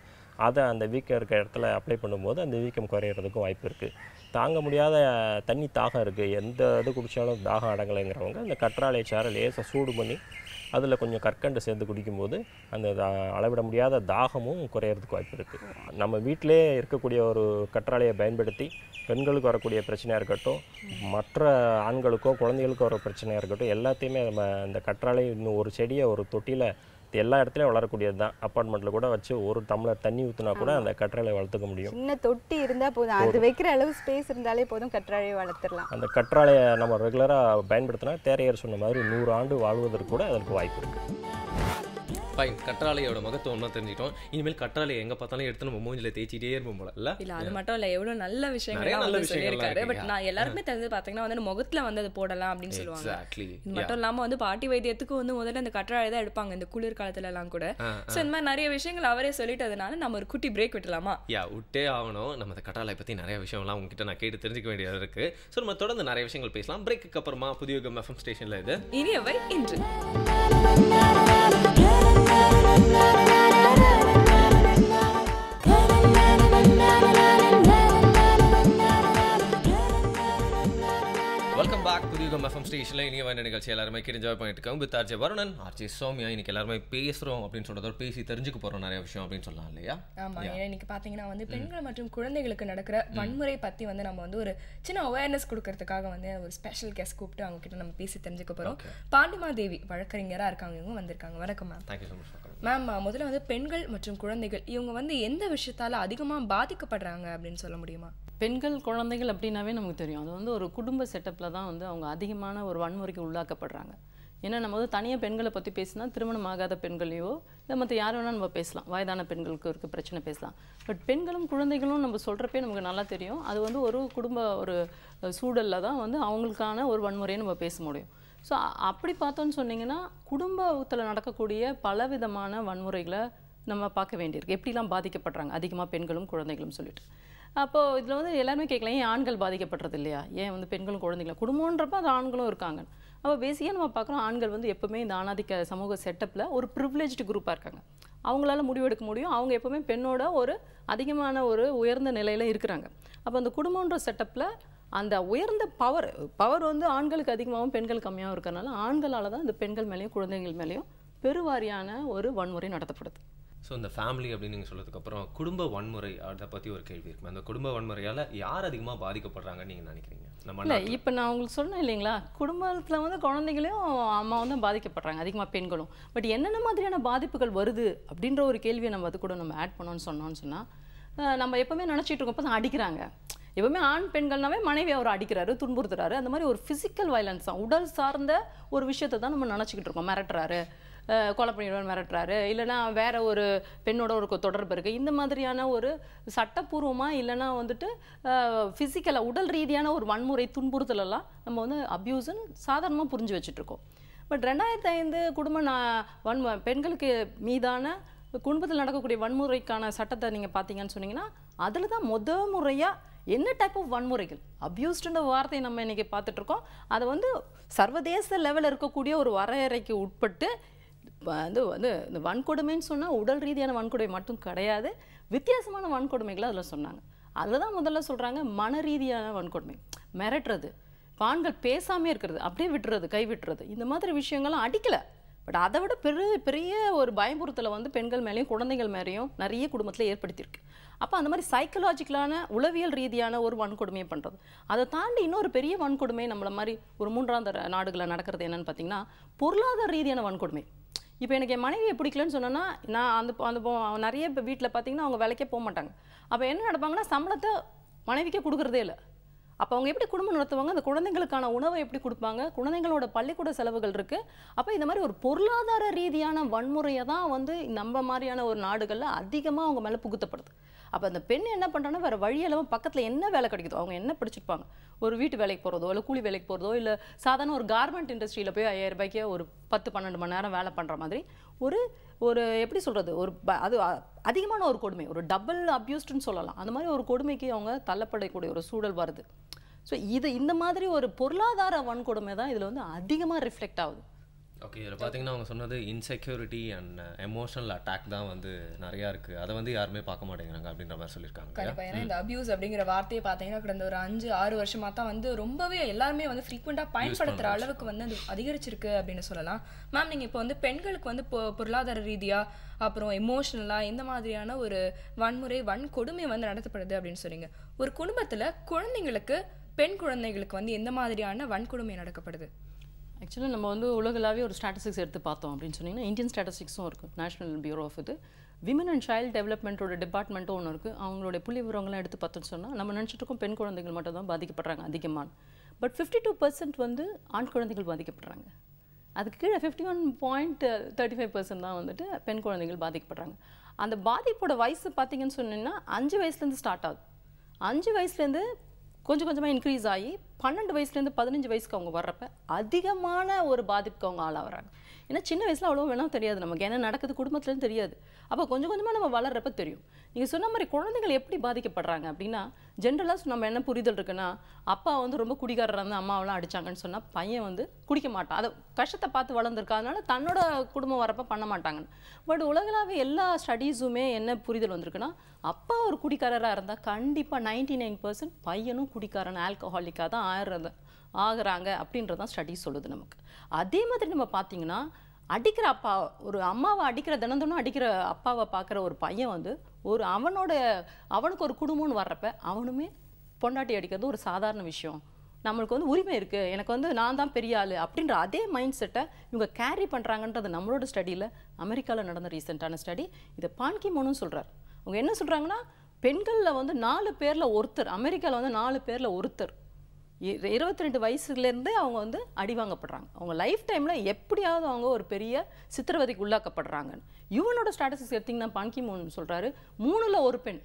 அதை அந்த வீக்கம் இருக்கிற இடத்துல அப்ளை பண்ணும்போது அந்த வீக்கம் குறையிறதுக்கும் வாய்ப்பு இருக்குது தாங்க முடியாத தண்ணி தாகம் இருக்குது எந்த இது குடித்தாலும் தாகம் அடங்கலைங்கிறவங்க இந்த கற்றாழை சாரை லேசாக சூடு பண்ணி அதில் கொஞ்சம் கற்கண்டு சேர்ந்து குடிக்கும்போது அந்த அளவிட முடியாத தாகமும் குறையிறதுக்கு வாய்ப்பு இருக்குது நம்ம வீட்டிலே இருக்கக்கூடிய ஒரு கற்றாழையை பயன்படுத்தி பெண்களுக்கு வரக்கூடிய பிரச்சனையாக இருக்கட்டும் மற்ற ஆண்களுக்கோ குழந்தைகளுக்கோ வர பிரச்சனையாக இருக்கட்டும் எல்லாத்தையுமே நம்ம இந்த கற்றாழை இன்னும் ஒரு செடியை ஒரு தொட்டியில் எல்லா இடத்துலையும் வளரக்கூடியது தான் அப்பார்ட்மெண்ட்டில் கூட வச்சு ஒரு டம்ளர் தண்ணி ஊற்றினா கூட அந்த கற்றாழை வளர்த்துக்க முடியும் சின்ன தொட்டி இருந்தால் போதும் அது வைக்கிற அளவு ஸ்பேஸ் இருந்தாலே போதும் கற்றாழையை வளர்த்துடலாம் அந்த கற்றாழையை நம்ம ரெகுலராக பயன்படுத்தினா தேரையர் சொன்ன மாதிரி நூறு ஆண்டு வாழ்வதற்கு கூட அதற்கு வாய்ப்பு இருக்கு ஃபைன் கற்றாழையோட முகத்தை ஒன்றும் தெரிஞ்சிட்டோம் இனிமேல் கற்றாழை எங்க பார்த்தாலும் எடுத்து நம்ம மூஞ்சில தேய்ச்சிட்டே இருப்போம் போல இல்ல இல்லை அது மட்டும் இல்ல எவ்வளவு நல்ல விஷயங்கள் நல்ல சொல்லியிருக்காரு பட் நான் எல்லாருமே தெரிஞ்சு பாத்தீங்கன்னா வந்து முகத்துல வந்து அது போடலாம் அப்படின்னு சொல்லுவாங்க மட்டும் இல்லாம வந்து பாட்டி வைத்தியத்துக்கு வந்து முதல்ல அந்த கற்றாழை தான் எடுப்பாங்க இந்த குளிர் காலத்துல எல்லாம் கூட சோ இந்த மாதிரி நிறைய விஷயங்கள் அவரே சொல்லிட்டதுனால நம்ம ஒரு குட்டி பிரேக் விட்டலாமா யா விட்டே ஆகணும் நம்ம அந்த கற்றாழை பத்தி நிறைய விஷயம்லாம் உங்ககிட்ட நான் கேட்டு தெரிஞ்சுக்க வேண்டியது இருக்கு சோ நம்ம தொடர்ந்து நிறைய விஷயங்கள் பேசலாம் பிரேக்கு அப்புறமா புதிய எஃப்எம் ஸ்டேஷன்ல இது இனியவை இன்று வெல்கம் நிகழ்ச்சி எல்லாருமே இருக்கோம் வித் வருணன் சோமியா இன்னைக்கு எல்லாருமே பேசுகிறோம் அப்படின்னு பேசி தெரிஞ்சுக்க போகிறோம் நிறைய விஷயம் அப்படின்னு சொல்லலாம் இல்லையா இன்னைக்கு பார்த்தீங்கன்னா வந்து பெண்கள் மற்றும் குழந்தைகளுக்கு நடக்கிற வன்முறை பற்றி வந்து நம்ம வந்து ஒரு சின்ன அவேர்னஸ் வந்து ஸ்பெஷல் கூப்பிட்டு அவங்க கிட்ட நம்ம பேசி போகிறோம் பாண்டிமா தேவி வழக்கறிஞராக இருக்காங்க இவங்க வந்திருக்காங்க வணக்கம் மேம் முதல்ல வந்து பெண்கள் மற்றும் குழந்தைகள் இவங்க வந்து எந்த விஷயத்தால் அதிகமாக பாதிக்கப்படுறாங்க அப்படின்னு சொல்ல முடியுமா பெண்கள் குழந்தைகள் அப்படின்னாவே நமக்கு தெரியும் அது வந்து ஒரு குடும்ப செட்டப்பில் தான் வந்து அவங்க அதிகமான ஒரு வன்முறைக்கு உள்ளாக்கப்படுறாங்க ஏன்னா நம்ம வந்து தனியாக பெண்களை பற்றி பேசினா திருமணம் ஆகாத பெண்களையோ இல்லை மற்ற யார் வேணால் நம்ம பேசலாம் வயதான பெண்களுக்கு இருக்க பிரச்சனை பேசலாம் பட் பெண்களும் குழந்தைகளும் நம்ம சொல்கிறப்பே நமக்கு நல்லா தெரியும் அது வந்து ஒரு குடும்ப ஒரு சூழலில் தான் வந்து அவங்களுக்கான ஒரு வன்முறையை நம்ம பேச முடியும் ஸோ அப்படி பார்த்தோன்னு சொன்னீங்கன்னா குடும்பத்தில் நடக்கக்கூடிய பலவிதமான வன்முறைகளை நம்ம பார்க்க வேண்டியிருக்கு எப்படிலாம் பாதிக்கப்படுறாங்க அதிகமாக பெண்களும் குழந்தைகளும் சொல்லிட்டு அப்போது இதில் வந்து எல்லாருமே கேட்கலாம் ஏன் ஆண்கள் பாதிக்கப்படுறது இல்லையா ஏன் வந்து பெண்களும் குழந்தைங்களும் குடும்பன்றப்ப அது ஆண்களும் இருக்காங்க அப்போ பேசிக்காக நம்ம பார்க்குறோம் ஆண்கள் வந்து எப்போவுமே இந்த ஆணாதிக்க சமூக செட்டப்பில் ஒரு ப்ரிவிலேஜ்டு குரூப்பாக இருக்காங்க அவங்களால முடிவெடுக்க முடியும் அவங்க எப்போவுமே பெண்ணோட ஒரு அதிகமான ஒரு உயர்ந்த நிலையில் இருக்கிறாங்க அப்போ அந்த குடும்பன்ற செட்டப்பில் அந்த உயர்ந்த பவர் பவர் வந்து ஆண்களுக்கு அதிகமாகவும் பெண்கள் கம்மியாகவும் இருக்கிறனால ஆண்களால் தான் இந்த பெண்கள் மேலேயும் குழந்தைகள் மேலேயும் பெருவாரியான ஒரு வன்முறை நடத்தப்படுது ஸோ இந்த ஃபேமிலி அப்படின்னு நீங்கள் சொல்கிறதுக்கப்புறம் குடும்ப வன்முறை அதை பற்றி ஒரு கேள்வி இருக்கும் அந்த குடும்ப வன்முறையால் யார் அதிகமாக பாதிக்கப்படுறாங்கன்னு நீங்கள் நினைக்கிறீங்க நம்ம இல்லை இப்போ நான் உங்களுக்கு சொன்னேன் இல்லைங்களா குடும்பத்தில் வந்து குழந்தைங்களையும் அம்மாவும் தான் பாதிக்கப்படுறாங்க அதிகமாக பெண்களும் பட் என்னென்ன மாதிரியான பாதிப்புகள் வருது அப்படின்ற ஒரு கேள்வியை நம்ம அது கூட நம்ம ஆட் பண்ணோன்னு சொன்னோன்னு சொன்னால் நம்ம எப்போவுமே நினச்சிட்டு இருக்கோம் அப்போ தான் அடிக்கிறாங்க எப்பவுமே ஆண் பெண்கள்னாவே மனைவி அவர் அடிக்கிறாரு துன்புறுத்துறாரு அந்த மாதிரி ஒரு ஃபிசிக்கல் வயலன்ஸ் தான் உடல் சார்ந்த ஒரு விஷயத்தை தான் நம்ம நினச்சிக்கிட்டு இருக்கோம் மிரட்டுறாரு கொலை பண்ணிடுவான்னு மிரட்டுறாரு இல்லைனா வேற ஒரு பெண்ணோட ஒரு தொடர்பு இருக்குது இந்த மாதிரியான ஒரு சட்டப்பூர்வமாக இல்லைனா வந்துட்டு ஃபிசிக்கலாக உடல் ரீதியான ஒரு வன்முறை துன்புறுத்தலெல்லாம் நம்ம வந்து அப்யூஸுன்னு சாதாரணமாக புரிஞ்சு வச்சுட்ருக்கோம் பட் ரெண்டாயிரத்தி ஐந்து குடும்ப நான் வன்ம பெண்களுக்கு மீதான குடும்பத்தில் நடக்கக்கூடிய வன்முறைக்கான சட்டத்தை நீங்கள் பார்த்தீங்கன்னு சொன்னீங்கன்னா அதில் தான் முத முறையாக என்ன டைப் ஆஃப் வன்முறைகள் அப்யூஸ்டுன்ற வார்த்தையை நம்ம இன்றைக்கி பார்த்துட்ருக்கோம் அதை வந்து சர்வதேச லெவலில் இருக்கக்கூடிய ஒரு வரையறைக்கு உட்பட்டு வந்து வந்து இந்த வன்கொடுமைன்னு சொன்னால் உடல் ரீதியான வன்கொடுமை மட்டும் கிடையாது வித்தியாசமான வன்கொடுமைகளை அதில் சொன்னாங்க அதில் தான் முதல்ல சொல்கிறாங்க மன ரீதியான வன்கொடுமை மிரட்டுறது பான்கள் பேசாமே இருக்கிறது அப்படியே விட்டுறது கை விட்டுறது இந்த மாதிரி விஷயங்கள்லாம் அடிக்கலை பட் அதை விட பெரிய பெரிய ஒரு பயமுறுத்தலை வந்து பெண்கள் மேலேயும் குழந்தைகள் மேலேயும் நிறைய குடும்பத்தில் ஏற்படுத்தியிருக்கு அப்போ அந்த மாதிரி சைக்கலாஜிக்கலான உளவியல் ரீதியான ஒரு வன்கொடுமையை பண்ணுறது அதை தாண்டி இன்னொரு பெரிய வன்கொடுமை நம்மளை மாதிரி ஒரு மூன்றாம் தர நாடுகளில் நடக்கிறது என்னென்னு பார்த்தீங்கன்னா பொருளாதார ரீதியான வன்கொடுமை இப்போ எனக்கு என் மனைவியை பிடிக்கலன்னு சொன்னால் நான் அந்த அந்த நிறைய இப்போ வீட்டில் பார்த்தீங்கன்னா அவங்க வேலைக்கே போக மாட்டாங்க அப்போ என்ன நடப்பாங்கன்னா சம்பளத்தை மனைவிக்கே கொடுக்குறதே இல்லை அப்போ அவங்க எப்படி குடும்பம் நடத்துவாங்க அந்த குழந்தைங்களுக்கான உணவை எப்படி கொடுப்பாங்க குழந்தைங்களோட பள்ளிக்கூட செலவுகள் இருக்குது அப்போ இந்த மாதிரி ஒரு பொருளாதார ரீதியான வன்முறையை தான் வந்து நம்ம மாதிரியான ஒரு நாடுகளில் அதிகமாக அவங்க மேலே புகுத்தப்படுது அப்போ அந்த பெண் என்ன பண்ணுறாங்கன்னா வேறு வழியெல்லாம் பக்கத்தில் என்ன வேலை கிடைக்குதோ அவங்க என்ன பிடிச்சிருப்பாங்க ஒரு வீட்டு வேலைக்கு போகிறதோ இல்லை கூலி வேலைக்கு போகிறதோ இல்லை சாதாரண ஒரு கார்மெண்ட் இண்டஸ்ட்ரியில் போய் ஐயாயிரம் ரூபாய்க்கே ஒரு பத்து பன்னெண்டு மணி நேரம் வேலை பண்ணுற மாதிரி ஒரு ஒரு எப்படி சொல்கிறது ஒரு அது அதிகமான ஒரு கொடுமை ஒரு டபுள் அப்யூஸ்டுன்னு சொல்லலாம் அந்த மாதிரி ஒரு கொடுமைக்கு அவங்க தள்ளப்படக்கூடிய ஒரு சூழல் வருது ஸோ இது இந்த மாதிரி ஒரு பொருளாதார வன்கொடுமை தான் இதில் வந்து அதிகமாக ரிஃப்ளெக்ட் ஆகுது ஓகே இதில் பார்த்தீங்கன்னா அவங்க சொன்னது இன்செக்யூரிட்டி அண்ட் எமோஷனல் அட்டாக் தான் வந்து நிறையா இருக்குது அதை வந்து யாருமே பார்க்க மாட்டேங்கிறாங்க அப்படின்ற மாதிரி சொல்லியிருக்காங்க கண்டிப்பாக ஏன்னா இந்த அபியூஸ் அப்படிங்கிற வார்த்தையை பார்த்தீங்கன்னா கடந்த ஒரு அஞ்சு ஆறு வருஷமாக தான் வந்து ரொம்பவே எல்லாருமே வந்து ஃப்ரீக்வெண்ட்டாக பயன்படுத்துகிற அளவுக்கு வந்து அது அதிகரிச்சிருக்கு அப்படின்னு சொல்லலாம் மேம் நீங்கள் இப்போ வந்து பெண்களுக்கு வந்து பொருளாதார ரீதியாக அப்புறம் எமோஷ்னலாக இந்த மாதிரியான ஒரு வன்முறை வன்கொடுமை வந்து நடத்தப்படுது அப்படின்னு சொன்னீங்க ஒரு குடும்பத்தில் குழந்தைங்களுக்கு பெண் குழந்தைகளுக்கு வந்து எந்த மாதிரியான வன்கொடுமை நடக்கப்படுது ஆக்சுவலாக நம்ம வந்து உலகளாவே ஒரு ஸ்டாட்டிஸ்டிக்ஸ் எடுத்து பார்த்தோம் அப்படின்னு சொன்னிங்கன்னா இந்தியன் ஸ்டாட்டிஸ்டிக்ஸும் இருக்குது நேஷனல் பியூரோ ஆஃப் இது விமன் அண்ட் சைல்டு டெவலப்மெண்ட்டோட டிபார்ட்மெண்ட்டும் ஒன்று இருக்குது அவங்களுடைய புள்ளி விவரங்கள்லாம் எடுத்து பார்த்தோம்னு சொன்னால் நம்ம நினச்சிட்டுருக்கோம் பெண் குழந்தைகள் மட்டும் தான் பாதிக்கப்படுறாங்க அதிகமான பட் ஃபிஃப்டி டூ பர்சன்ட் வந்து ஆண் குழந்தைகள் பாதிக்கப்படுறாங்க அதுக்கு கீழே fifty one point thirty five percent தான் வந்துட்டு பெண் குழந்தைகள் பாதிக்கப்படுறாங்க அந்த பாதிப்போட வயசு பார்த்தீங்கன்னு சொன்னீங்கன்னா அஞ்சு வயசுலேருந்து ஸ்டார்ட் ஆகுது அஞ்சு வயசுலேருந்து கொஞ்சம் கொஞ்சமாக இன்க்ரீஸ் ஆகி பன்னெண்டு வயசுலேருந்து பதினஞ்சு வயசுக்கு அவங்க வர்றப்ப அதிகமான ஒரு பாதிப்புக்கு அவங்க ஆளாகிறாங்க ஏன்னா சின்ன வயசில் அவ்வளோ வேணாலும் தெரியாது நமக்கு என்ன நடக்குது குடும்பத்துலேருந்து தெரியாது அப்போ கொஞ்சம் கொஞ்சமாக நம்ம வளர்கிறப்ப தெரியும் நீங்கள் சொன்ன மாதிரி குழந்தைகள் எப்படி பாதிக்கப்படுறாங்க அப்படின்னா ஜென்ரலாக நம்ம என்ன புரிதல் இருக்குன்னா அப்பா வந்து ரொம்ப குடிகாரராக இருந்தால் அம்மாவெல்லாம் அடித்தாங்கன்னு சொன்னால் பையன் வந்து குடிக்க மாட்டான் அதை கஷ்டத்தை பார்த்து வளர்ந்துருக்காதனால தன்னோட குடும்பம் வரப்போ பண்ண மாட்டாங்கன்னு பட் உலகளாவே எல்லா ஸ்டடீஸுமே என்ன புரிதல் வந்திருக்குன்னா அப்பா ஒரு குடிக்காரராக இருந்தால் கண்டிப்பாக நைன்டி நைன் பர்சன்ட் பையனும் குடிக்காரன் ஆல்கஹாலிக்காக தான் ஆயிரம் ஆகிறாங்க அப்படின்றதான் ஸ்டடீஸ் சொல்லுது நமக்கு அதே மாதிரி நம்ம பார்த்தீங்கன்னா அடிக்கிற அப்பா ஒரு அம்மாவை அடிக்கிற தினந்தனும் அடிக்கிற அப்பாவை பார்க்குற ஒரு பையன் வந்து ஒரு அவனோட அவனுக்கு ஒரு குடும்பம்னு வர்றப்ப அவனுமே பொண்டாட்டி அடிக்கிறது ஒரு சாதாரண விஷயம் நம்மளுக்கு வந்து உரிமை இருக்குது எனக்கு வந்து நான் தான் பெரிய ஆள் அப்படின்ற அதே மைண்ட் செட்டை இவங்க கேரி பண்ணுறாங்கன்றது நம்மளோட ஸ்டடியில் அமெரிக்காவில் நடந்த ரீசெண்டான ஸ்டடி இதை பான்கி மோனும் சொல்கிறார் அவங்க என்ன சொல்கிறாங்கன்னா பெண்களில் வந்து நாலு பேரில் ஒருத்தர் அமெரிக்காவில் வந்து நாலு பேரில் ஒருத்தர் இருபத்தி ரெண்டு வயசுலேருந்தே அவங்க வந்து அடிவாங்கப்படுறாங்க அவங்க லைஃப் டைமில் எப்படியாவது அவங்க ஒரு பெரிய சித்திரவதைக்கு உள்ளாக்கப்படுறாங்கன்னு யுவனோட ஸ்டாட்டஸ் எடுத்திங்கன்னா பான்கி மூன் சொல்கிறாரு மூணில் ஒரு பெண்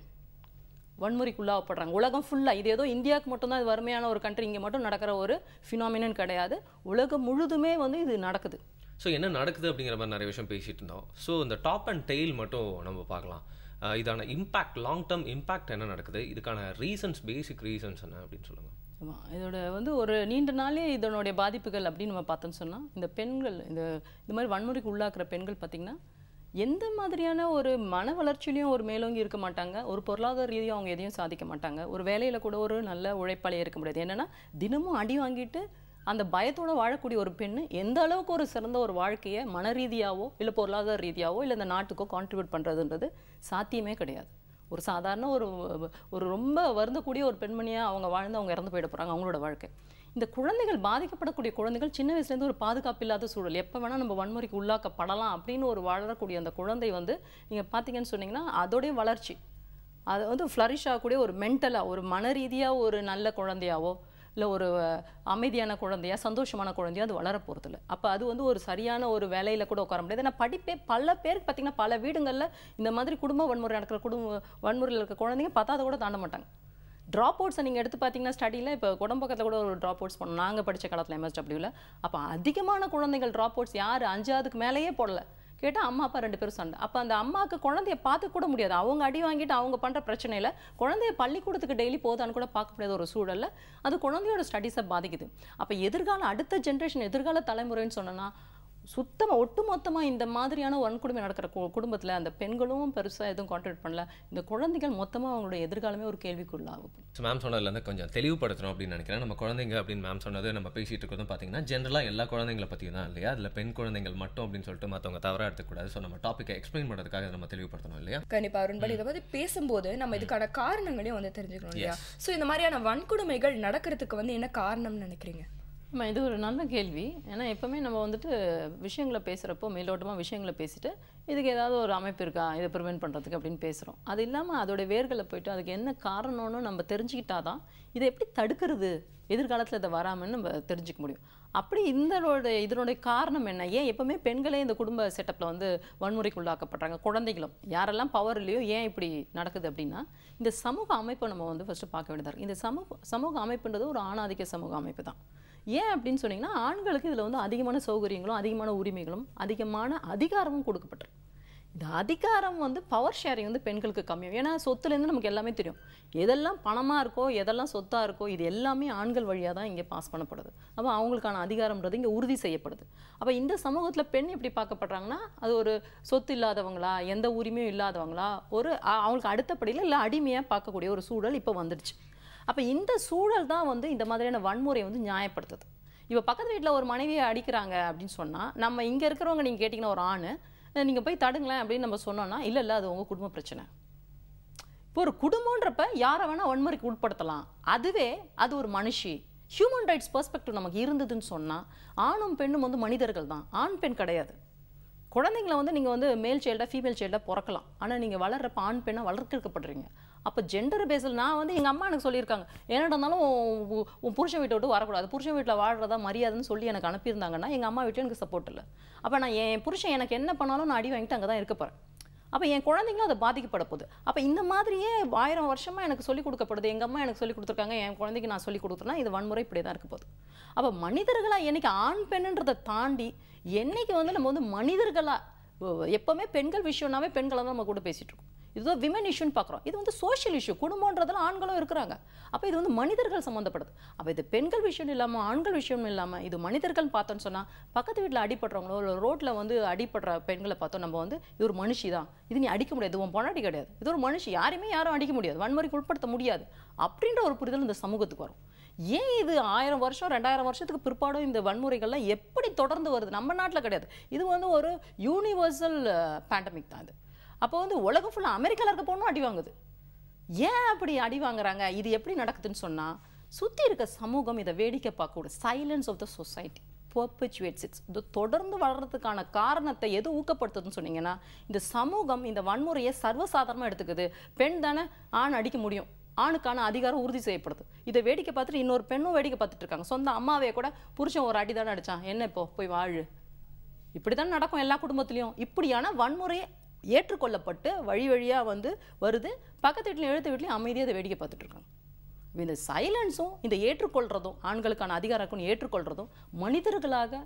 வன்முறைக்கு உள்ளாகப்படுறாங்க உலகம் ஃபுல்லாக இது ஏதோ இந்தியாவுக்கு மட்டும்தான் இது வறுமையான ஒரு கண்ட்ரி இங்கே மட்டும் நடக்கிற ஒரு ஃபினாமினன் கிடையாது உலகம் முழுதுமே வந்து இது நடக்குது ஸோ என்ன நடக்குது அப்படிங்கிற மாதிரி நிறைய விஷயம் பேசிகிட்டு இருந்தோம் ஸோ இந்த டாப் அண்ட் டெய்ல் மட்டும் நம்ம பார்க்கலாம் இதான இம்பேக்ட் லாங் டேர்ம் இம்பேக்ட் என்ன நடக்குது இதுக்கான ரீசன்ஸ் பேசிக் ரீசன்ஸ் என்ன அப்படின்னு சொல்லுங்கள் ஆமாம் இதோட வந்து ஒரு நீண்ட நாளே இதனுடைய பாதிப்புகள் அப்படின்னு நம்ம பார்த்தோம்னு சொன்னால் இந்த பெண்கள் இந்த இந்த மாதிரி வன்முறைக்கு உள்ளாக்குற பெண்கள் பார்த்திங்கன்னா எந்த மாதிரியான ஒரு மன வளர்ச்சியிலையும் ஒரு மேலோங்கி இருக்க மாட்டாங்க ஒரு பொருளாதார ரீதியாக அவங்க எதையும் சாதிக்க மாட்டாங்க ஒரு வேலையில் கூட ஒரு நல்ல உழைப்பாளியாக இருக்க முடியாது என்னென்னா தினமும் அடி வாங்கிட்டு அந்த பயத்தோடு வாழக்கூடிய ஒரு பெண் எந்த அளவுக்கு ஒரு சிறந்த ஒரு வாழ்க்கையை மன ரீதியாவோ இல்லை பொருளாதார ரீதியாவோ இல்லை இந்த நாட்டுக்கோ கான்ட்ரிபியூட் பண்ணுறதுன்றது சாத்தியமே கிடையாது ஒரு சாதாரண ஒரு ஒரு ரொம்ப வருந்தக்கூடிய ஒரு பெண்மணியாக அவங்க வாழ்ந்து அவங்க இறந்து போயிட போகிறாங்க அவங்களோட வாழ்க்கை இந்த குழந்தைகள் பாதிக்கப்படக்கூடிய குழந்தைகள் சின்ன வயசுலேருந்து ஒரு பாதுகாப்பு இல்லாத சூழல் எப்போ வேணால் நம்ம வன்முறைக்கு உள்ளாக்கப்படலாம் அப்படின்னு ஒரு வளரக்கூடிய அந்த குழந்தை வந்து நீங்கள் பார்த்தீங்கன்னு சொன்னீங்கன்னா அதோடைய வளர்ச்சி அது வந்து ஃப்ளரிஷ் ஆகக்கூடிய ஒரு மென்டலாக ஒரு மன ரீதியாக ஒரு நல்ல குழந்தையாவோ இல்லை ஒரு அமைதியான குழந்தையா சந்தோஷமான குழந்தையோ அது வளர இல்லை அப்போ அது வந்து ஒரு சரியான ஒரு வேலையில் கூட உட்கார முடியாது ஏன்னா படிப்பே பல பேருக்கு பார்த்திங்கன்னா பல வீடுங்களில் இந்த மாதிரி குடும்ப வன்முறை நடக்கிற குடும்ப வன்முறையில் இருக்க குழந்தைங்க அதை கூட தாண்ட மாட்டாங்க ட்ராப் அவுட்ஸை நீங்கள் எடுத்து பார்த்தீங்கன்னா ஸ்டடியில் இப்போ குடம்பக்கத்தில் கூட ஒரு ட்ராப் அவுட்ஸ் பண்ணோம் நாங்கள் படித்த காலத்தில் எம்எஸ்டபிள்யூவில் அப்போ அதிகமான குழந்தைகள் ட்ராப் அவுட்ஸ் யார் அஞ்சாவதுக்கு மேலேயே போடலை கேட்டால் அம்மா அப்பா ரெண்டு பேரும் சண்டை அப்போ அந்த அம்மாவுக்கு குழந்தைய பார்த்து கூட முடியாது அவங்க அடி வாங்கிட்டு அவங்க பண்ணுற பிரச்சனையில் குழந்தைய பள்ளிக்கூடத்துக்கு டெய்லி போதான்னு கூட பார்க்க முடியாத ஒரு சூழலில் அது குழந்தையோட ஸ்டடீஸை பாதிக்குது அப்போ எதிர்கால அடுத்த ஜென்ரேஷன் எதிர்கால தலைமுறைன்னு சொன்னோன்னா சுத்தமாக ஒட்டு மொத்தமாக இந்த மாதிரியான வன்கொடுமை நடக்கிற குடும்பத்தில் அந்த பெண்களும் பெருசாக எதுவும் கான்ட்ரிபியூட் பண்ணல இந்த குழந்தைகள் மொத்தமாக அவங்களுடைய எதிர்காலமே ஒரு கேள்விக்குள்ளாகும் ஸோ மேம் சொன்னதுலேருந்து கொஞ்சம் தெளிவுபடுத்தணும் அப்படின்னு நினைக்கிறேன் நம்ம குழந்தைங்க அப்படின்னு மேம் சொன்னது நம்ம பேசிகிட்டு இருக்கிறதும் பார்த்தீங்கன்னா ஜென்ரலாக எல்லா குழந்தைங்களை பற்றி தான் இல்லையா அதில் பெண் குழந்தைகள் மட்டும் அப்படின்னு சொல்லிட்டு மற்றவங்க தவறாக எடுத்துக்கூடாது ஸோ நம்ம டாப்பிக்கை எக்ஸ்பிளைன் பண்ணுறதுக்காக நம்ம தெளிவுபடுத்தணும் இல்லையா கண்டிப்பாக பலி இதை பற்றி பேசும்போது நம்ம இதுக்கான காரணங்களையும் வந்து தெரிஞ்சுக்கணும் இல்லையா ஸோ இந்த மாதிரியான வன்கொடுமைகள் நடக்கிறதுக்கு வந்து என்ன காரணம்னு நினைக்கிறீங்க ஆமாம் இது ஒரு நல்ல கேள்வி ஏன்னா எப்போவுமே நம்ம வந்துட்டு விஷயங்களை பேசுகிறப்போ மேலோட்டமாக விஷயங்களை பேசிட்டு இதுக்கு ஏதாவது ஒரு அமைப்பு இருக்கா இதை ப்ரிவெண்ட் பண்ணுறதுக்கு அப்படின்னு பேசுகிறோம் அது இல்லாமல் அதோடைய வேர்களை போயிட்டு அதுக்கு என்ன காரணம்னு நம்ம தெரிஞ்சுக்கிட்டா தான் இதை எப்படி தடுக்கிறது எதிர்காலத்தில் இதை வராமல்னு நம்ம தெரிஞ்சுக்க முடியும் அப்படி இந்த இதனுடைய காரணம் என்ன ஏன் எப்போவுமே பெண்களே இந்த குடும்ப செட்டப்பில் வந்து வன்முறைக்கு உள்ளாக்கப்படுறாங்க குழந்தைகளும் யாரெல்லாம் பவர் இல்லையோ ஏன் இப்படி நடக்குது அப்படின்னா இந்த சமூக அமைப்பை நம்ம வந்து ஃபஸ்ட்டு பார்க்க வேண்டியதாக இருக்குது இந்த சமூக சமூக அமைப்புன்றது ஒரு ஆணாதிக்க சமூக அமைப்பு தான் ஏன் அப்படின்னு சொன்னிங்கன்னா ஆண்களுக்கு இதில் வந்து அதிகமான சௌகரியங்களும் அதிகமான உரிமைகளும் அதிகமான அதிகாரமும் கொடுக்கப்பட்டிருக்கு இந்த அதிகாரம் வந்து பவர் ஷேரிங் வந்து பெண்களுக்கு கம்மியும் ஏன்னா சொத்துலேருந்து நமக்கு எல்லாமே தெரியும் எதெல்லாம் பணமாக இருக்கோ எதெல்லாம் சொத்தாக இருக்கோ இது எல்லாமே ஆண்கள் வழியாக தான் இங்கே பாஸ் பண்ணப்படுது அப்போ அவங்களுக்கான அதிகாரம்ன்றது இங்கே உறுதி செய்யப்படுது அப்போ இந்த சமூகத்தில் பெண் எப்படி பார்க்கப்படுறாங்கன்னா அது ஒரு சொத்து இல்லாதவங்களா எந்த உரிமையும் இல்லாதவங்களா ஒரு அவங்களுக்கு அடுத்தபடியில் இல்லை அடிமையாக பார்க்கக்கூடிய ஒரு சூழல் இப்போ வந்துடுச்சு அப்போ இந்த சூழல் தான் வந்து இந்த மாதிரியான வன்முறையை வந்து நியாயப்படுத்துது இப்போ பக்கத்து வீட்டில் ஒரு மனைவியை அடிக்கிறாங்க அப்படின்னு சொன்னால் நம்ம இங்கே இருக்கிறவங்க நீங்கள் கேட்டிங்கன்னா ஒரு ஆண் நீங்கள் போய் தடுங்களேன் அப்படின்னு நம்ம சொன்னோம்னா இல்லை இல்லை அது உங்கள் குடும்ப பிரச்சனை இப்போ ஒரு குடும்பன்றப்ப யாரை வேணால் வன்முறைக்கு உட்படுத்தலாம் அதுவே அது ஒரு மனுஷி ஹியூமன் ரைட்ஸ் பெர்ஸ்பெக்டிவ் நமக்கு இருந்ததுன்னு சொன்னால் ஆணும் பெண்ணும் வந்து மனிதர்கள் தான் ஆண் பெண் கிடையாது குழந்தைங்கள வந்து நீங்கள் வந்து மேல் சைல்டாக ஃபீமேல் சைல்டாக பிறக்கலாம் ஆனால் நீங்கள் வளர்கிறப்ப ஆண் பெண்ணாக வளர்க்கப்படுறீங்க அப்போ ஜெண்டர் பேஸில் நான் வந்து எங்கள் அம்மா எனக்கு சொல்லியிருக்காங்க என்னடா இருந்தாலும் உன் புருஷன் வீட்டை விட்டு வரக்கூடாது புருஷன் வீட்டில் வாழ்கிறதா மரியாதைன்னு சொல்லி எனக்கு அனுப்பியிருந்தாங்கன்னா எங்கள் அம்மா வீட்டில் எனக்கு சப்போர்ட் இல்லை அப்போ நான் என் புருஷன் எனக்கு என்ன பண்ணாலும் நான் அடி வாங்கிட்டு அங்கே தான் இருக்க போகிறேன் அப்போ என் குழந்தைங்களும் அதை பாதிக்கப்பட போகுது அப்போ இந்த மாதிரியே ஆயிரம் வருஷமாக எனக்கு சொல்லிக் கொடுக்கப்படுது எங்கள் அம்மா எனக்கு சொல்லிக் கொடுத்துருக்காங்க என் குழந்தைக்கு நான் சொல்லிக் கொடுத்துருனா இது வன்முறை இப்படி தான் இருக்க போகுது அப்போ மனிதர்களாக என்றைக்கு ஆண் பெண்ணுன்றதை தாண்டி என்றைக்கு வந்து நம்ம வந்து மனிதர்களாக எப்போவுமே பெண்கள் விஷயம்னாவே பெண்களை தான் நம்ம கூட பேசிகிட்டு இருக்கோம் இதுதான் விமன் இஷ்யூன்னு பார்க்குறோம் இது வந்து சோஷியல் இஷ்யூ குடும்பன்றதில் ஆண்களும் இருக்கிறாங்க அப்போ இது வந்து மனிதர்கள் சம்மந்தப்படுது அப்போ இது பெண்கள் விஷயம் இல்லாமல் ஆண்கள் விஷயம் இல்லாமல் இது மனிதர்கள் பார்த்தோன்னு சொன்னால் பக்கத்து வீட்டில் அடிபடுறவங்களோ இல்லை ரோட்டில் வந்து அடிபடுற பெண்களை பார்த்தோம் நம்ம வந்து இது ஒரு மனுஷி தான் இது நீ அடிக்க முடியாது உன் பொன்னாடி கிடையாது இது ஒரு மனுஷி யாருமே யாரும் அடிக்க முடியாது வன்முறைக்கு உட்படுத்த முடியாது அப்படின்ற ஒரு புரிதல் இந்த சமூகத்துக்கு வரும் ஏன் இது ஆயிரம் வருஷம் ரெண்டாயிரம் வருஷத்துக்கு பிற்பாடும் இந்த வன்முறைகள்லாம் எப்படி தொடர்ந்து வருது நம்ம நாட்டில் கிடையாது இது வந்து ஒரு யூனிவர்சல் பேண்டமிக் தான் இது அப்போ வந்து உலகம் ஃபுல்லாக அமெரிக்காவில் இருக்க பொண்ணும் அடி வாங்குது ஏன் அப்படி அடி வாங்குறாங்க இது எப்படி நடக்குதுன்னு சொன்னால் சுற்றி இருக்க சமூகம் இதை வேடிக்கை பார்க்கக்கூடிய silence of the society perpetuates it's இது தொடர்ந்து வளர்கிறதுக்கான காரணத்தை எது ஊக்கப்படுத்துதுன்னு சொன்னீங்கன்னா இந்த சமூகம் இந்த வன்முறையை சர்வசாதாரணமாக எடுத்துக்குது பெண் தானே ஆண் அடிக்க முடியும் ஆணுக்கான அதிகாரம் உறுதி செய்யப்படுது இதை வேடிக்கை பார்த்துட்டு இன்னொரு பெண்ணும் வேடிக்கை பார்த்துட்டு இருக்காங்க சொந்த அம்மாவே கூட புருஷன் ஒரு அடி தானே அடித்தான் என்ன இப்போ போய் வாழு இப்படி தான் நடக்கும் எல்லா குடும்பத்துலேயும் இப்படியான வன்முறையை ஏற்றுக்கொள்ளப்பட்டு வழி வழியாக வந்து வருது பக்கத்து வீட்டிலையும் எழுத்து வீட்லையும் அமைதியாக அதை வேடிக்கை பார்த்துட்டு இருக்காங்க இந்த சைலன்ஸும் இந்த ஏற்றுக்கொள்கிறதும் ஆண்களுக்கான அதிகாரம் ஏற்றுக்கொள்கிறதும் மனிதர்களாக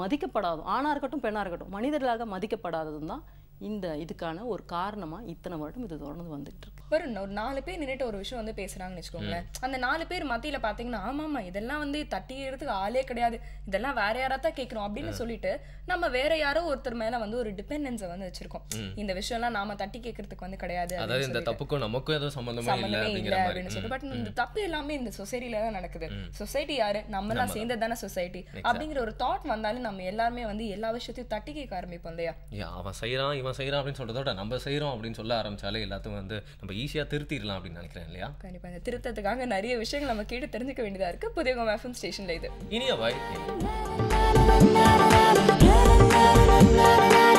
மதிக்கப்படாதும் ஆணாக இருக்கட்டும் பெண்ணாக இருக்கட்டும் மனிதர்களாக மதிக்கப்படாததும் தான் இந்த இதுக்கான ஒரு காரணமாக இத்தனை வருடம் இது தொடர்ந்து வந்துட்டு இருக்கு ஒரு நாலு பேர் நின்றுட்டு ஒரு விஷயம் வந்து பேசுகிறாங்கன்னு வச்சுக்கோங்களேன் அந்த நாலு பேர் மத்தியில் பார்த்தீங்கன்னா ஆமா இதெல்லாம் வந்து தட்டிக்கிறதுக்கு ஆளே கிடையாது இதெல்லாம் வேற யாராவது தான் கேட்குறோம் அப்படின்னு சொல்லிட்டு நம்ம வேற யாரோ ஒருத்தர் மேல வந்து ஒரு டிபெண்டன்ஸை வந்து வச்சிருக்கோம் இந்த விஷயம்லாம் நாம தட்டி கேட்கறதுக்கு வந்து கிடையாது அதாவது இந்த தப்புக்கும் நமக்கும் ஏதோ அப்படின்னு சொல்லிட்டு பட் இந்த தப்பு எல்லாமே இந்த சொசைட்டில தான் நடக்குது சொசைட்டி யாரு நம்ம எல்லாம் சேர்ந்தது தானே சொசைட்டி அப்படிங்கிற ஒரு தாட் வந்தாலும் நம்ம எல்லாருமே வந்து எல்லா விஷயத்தையும் தட்டி கேட்க ஆரம்பிப்போம் இல்லையா அவன் செய்யறான் இவன் மற்றவன் செய்கிறான் அப்படின்னு சொல்கிறதோட நம்ம செய்கிறோம் அப்படின்னு சொல்ல ஆரம்பித்தாலே எல்லாத்தையும் வந்து நம்ம ஈஸியாக திருத்திடலாம் அப்படின்னு நினைக்கிறேன் இல்லையா கண்டிப்பாக இந்த திருத்தத்துக்காக நிறைய விஷயங்கள் நம்ம கேட்டு தெரிஞ்சுக்க வேண்டியதாக இருக்குது புதியகம் மேஃபம் ஸ்டேஷனில் இது இனிய வாய்